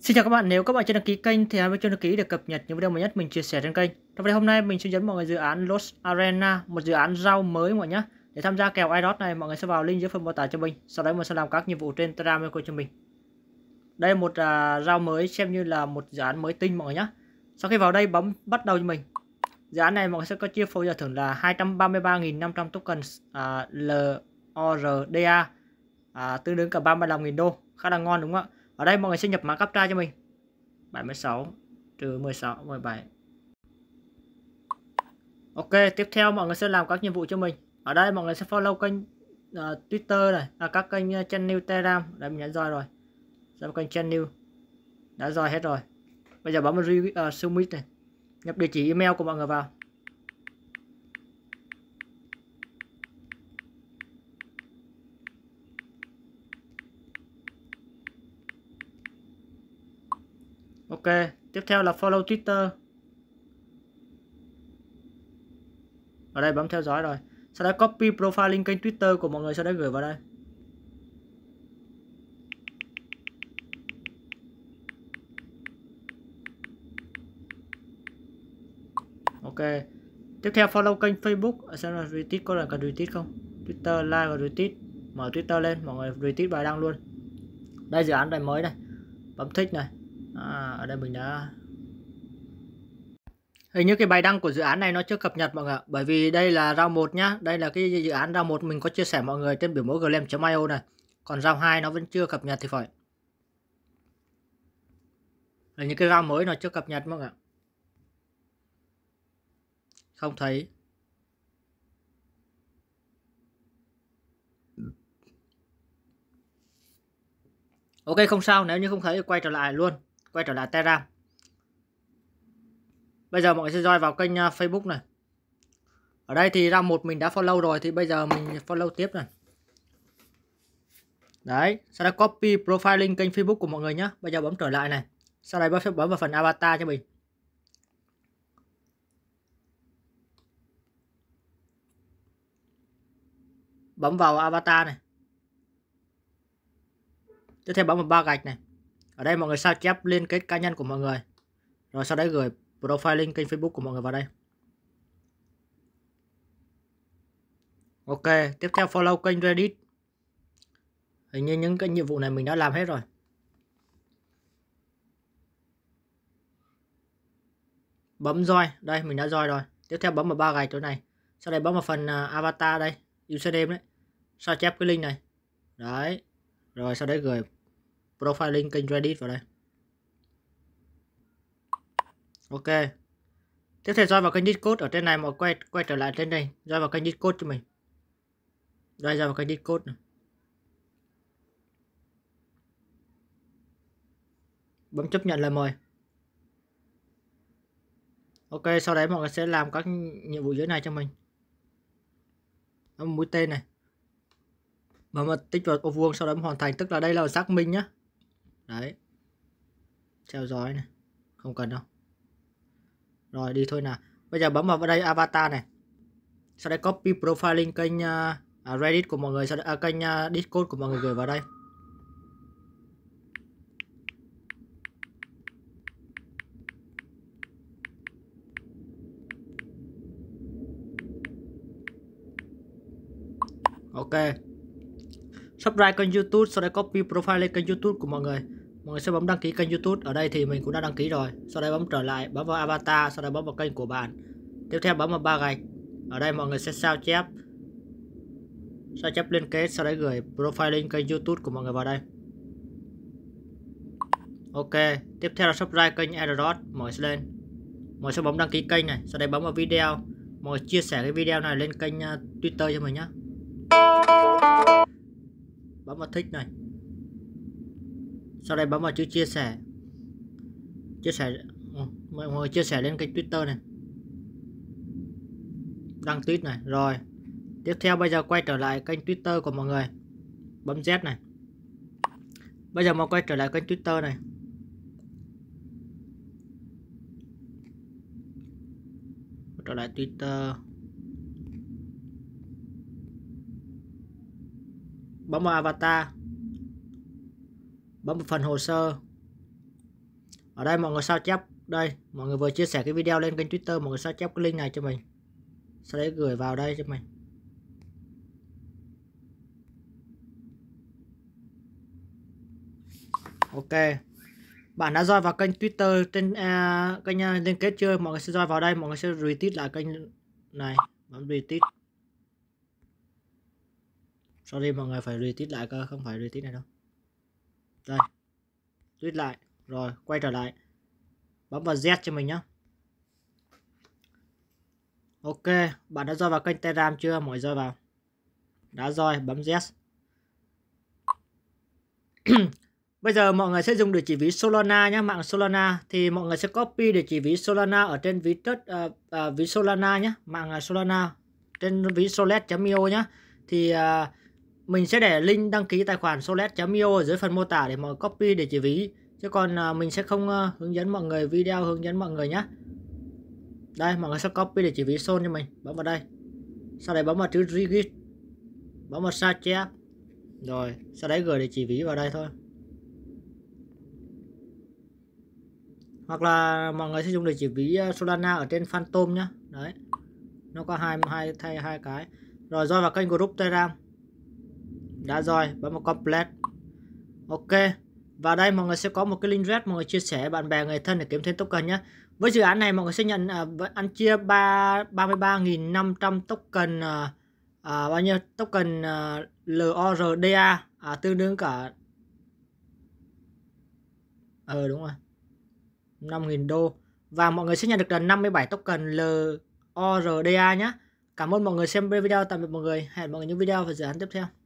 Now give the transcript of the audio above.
Xin chào các bạn, nếu các bạn chưa đăng ký kênh thì hãy bấm chuông đăng ký để cập nhật những video mới nhất mình chia sẻ trên kênh. Trong video hôm nay mình sẽ dẫn mọi người dự án Lost Arena, một dự án rau mới mọi người nhé. Để tham gia kèo iDot này, mọi người sẽ vào link dưới phần mô tả cho mình. Sau đấy mình sẽ làm các nhiệm vụ trên Telegram của cho mình. Đây là một uh, rau mới xem như là một dự án mới tinh mọi người nhé. Sau khi vào đây bấm bắt đầu cho mình. Dự án này mọi người sẽ có chia phối giải thưởng là 233.500 token uh, LORDA, uh, tương đương cả 35.000 đô. Khá là ngon đúng không ạ? ở đây mọi người sẽ nhập mã cấp tra cho mình 76 trừ 16 17 Ok tiếp theo mọi người sẽ làm các nhiệm vụ cho mình ở đây mọi người sẽ follow kênh uh, Twitter này à, các kênh uh, channel Telegram đã mình đã rồi rồi sau kênh channel đã rồi hết rồi bây giờ bấm vào uh, submit này nhập địa chỉ email của mọi người vào tiếp theo là follow Twitter ở đây bấm theo dõi rồi sau đó copy profile link kênh Twitter của mọi người sau đó gửi vào đây ok tiếp theo follow kênh Facebook xem là retweet có là cần retweet không Twitter like và retweet mở Twitter lên mọi người retweet bài đăng luôn đây dự án này mới này bấm thích này à, ở đây mình đã hình như cái bài đăng của dự án này nó chưa cập nhật mọi người bởi vì đây là round một nhá đây là cái dự án round một mình có chia sẻ mọi người trên biểu mẫu glem.io này còn round 2 nó vẫn chưa cập nhật thì phải là những cái round mới nó chưa cập nhật mọi người không thấy Ok không sao nếu như không thấy quay trở lại luôn quay trở lại Telegram bây giờ mọi người sẽ join vào kênh à, Facebook này ở đây thì ra một mình đã follow rồi thì bây giờ mình follow tiếp này đấy sau đó copy profile link kênh Facebook của mọi người nhé bây giờ bấm trở lại này sau đây bấm sẽ bấm vào phần avatar cho mình bấm vào avatar này tiếp theo bấm vào ba gạch này ở đây mọi người sao chép liên kết cá nhân của mọi người. Rồi sau đấy gửi profile link kênh Facebook của mọi người vào đây. Ok, tiếp theo follow kênh Reddit. Hình như những cái nhiệm vụ này mình đã làm hết rồi. Bấm join, đây mình đã join rồi. Tiếp theo bấm vào ba gạch chỗ này. Sau đây bấm vào phần à, avatar đây, username đấy. Sao chép cái link này. Đấy. Rồi sau đấy gửi profile link kênh Reddit vào đây. Ok. Tiếp theo join vào kênh Discord ở trên này mọi quay quay trở lại trên đây, join vào kênh Discord cho mình. Đây join vào kênh Discord này. Bấm chấp nhận lời mời. Ok, sau đấy mọi người sẽ làm các nhiệm vụ dưới này cho mình. Bấm mũi tên này. Bấm tích vào ô vuông sau đó hoàn thành, tức là đây là xác minh nhá đấy theo dõi này không cần đâu rồi đi thôi nào bây giờ bấm vào đây avatar này sau đây copy profile link kênh uh, reddit của mọi người sau đây, à, kênh uh, discord của mọi người gửi vào đây ok subscribe kênh youtube sau đây copy profile lên kênh youtube của mọi người mọi người sẽ bấm đăng ký kênh youtube ở đây thì mình cũng đã đăng ký rồi sau đây bấm trở lại bấm vào avatar sau đây bấm vào kênh của bạn tiếp theo bấm vào ba gạch ở đây mọi người sẽ sao chép sao chép liên kết sau đấy gửi profile link kênh youtube của mọi người vào đây ok tiếp theo là subscribe kênh Aerodot mọi người lên mọi người sẽ bấm đăng ký kênh này sau đây bấm vào video mọi người chia sẻ cái video này lên kênh à, Twitter cho mình nhé bấm vào thích này sau đây bấm vào chữ chia sẻ chia sẻ ờ, mọi người chia sẻ lên kênh twitter này đăng tweet này rồi tiếp theo bây giờ quay trở lại kênh twitter của mọi người bấm z này bây giờ mà quay trở lại kênh twitter này trở lại twitter bấm vào avatar bấm phần hồ sơ ở đây mọi người sao chép đây mọi người vừa chia sẻ cái video lên kênh twitter mọi người sao chép cái link này cho mình sau đấy gửi vào đây cho mình ok bạn đã roi vào kênh twitter trên uh, à, kênh uh, liên kết chưa mọi người sẽ roi vào đây mọi người sẽ retweet lại kênh này bấm retweet sorry mọi người phải retweet lại cơ không phải retweet này đâu đây tuyết lại rồi quay trở lại bấm vào Z cho mình nhé Ok bạn đã roi vào kênh Telegram chưa mọi roi vào đã roi bấm Z Bây giờ mọi người sẽ dùng địa chỉ ví Solana nhé, mạng Solana thì mọi người sẽ copy địa chỉ ví Solana ở trên ví tết uh, ờ, uh, ờ, ví Solana nhé, mạng ờ, Solana trên ví solet.io nhé. Thì uh, mình sẽ để link đăng ký tài khoản solet.io ở dưới phần mô tả để mọi copy để chỉ ví. Chứ còn à, mình sẽ không à, hướng dẫn mọi người video hướng dẫn mọi người nhé. Đây, mọi người sẽ copy để chỉ ví sol cho mình. Bấm vào đây. Sau đấy bấm vào chữ Rigid. Bấm vào sao chép. Rồi, sau đấy gửi để chỉ ví vào đây thôi. Hoặc là mọi người sẽ dùng để chỉ ví à, Solana ở trên Phantom nhá. Đấy. Nó có hai hai thay hai cái. Rồi join vào kênh group Telegram đã rồi bấm vào complete ok và đây mọi người sẽ có một cái link red mọi người chia sẻ bạn bè người thân để kiếm thêm token nhé với dự án này mọi người sẽ nhận à, ăn chia ba ba mươi ba năm trăm token à, à, bao nhiêu token à, LORDA à, tương đương cả ờ ừ, đúng rồi 5.000 đô và mọi người sẽ nhận được là 57 token LORDA nhé Cảm ơn mọi người xem video, tạm biệt mọi người. Hẹn mọi người những video và dự án tiếp theo.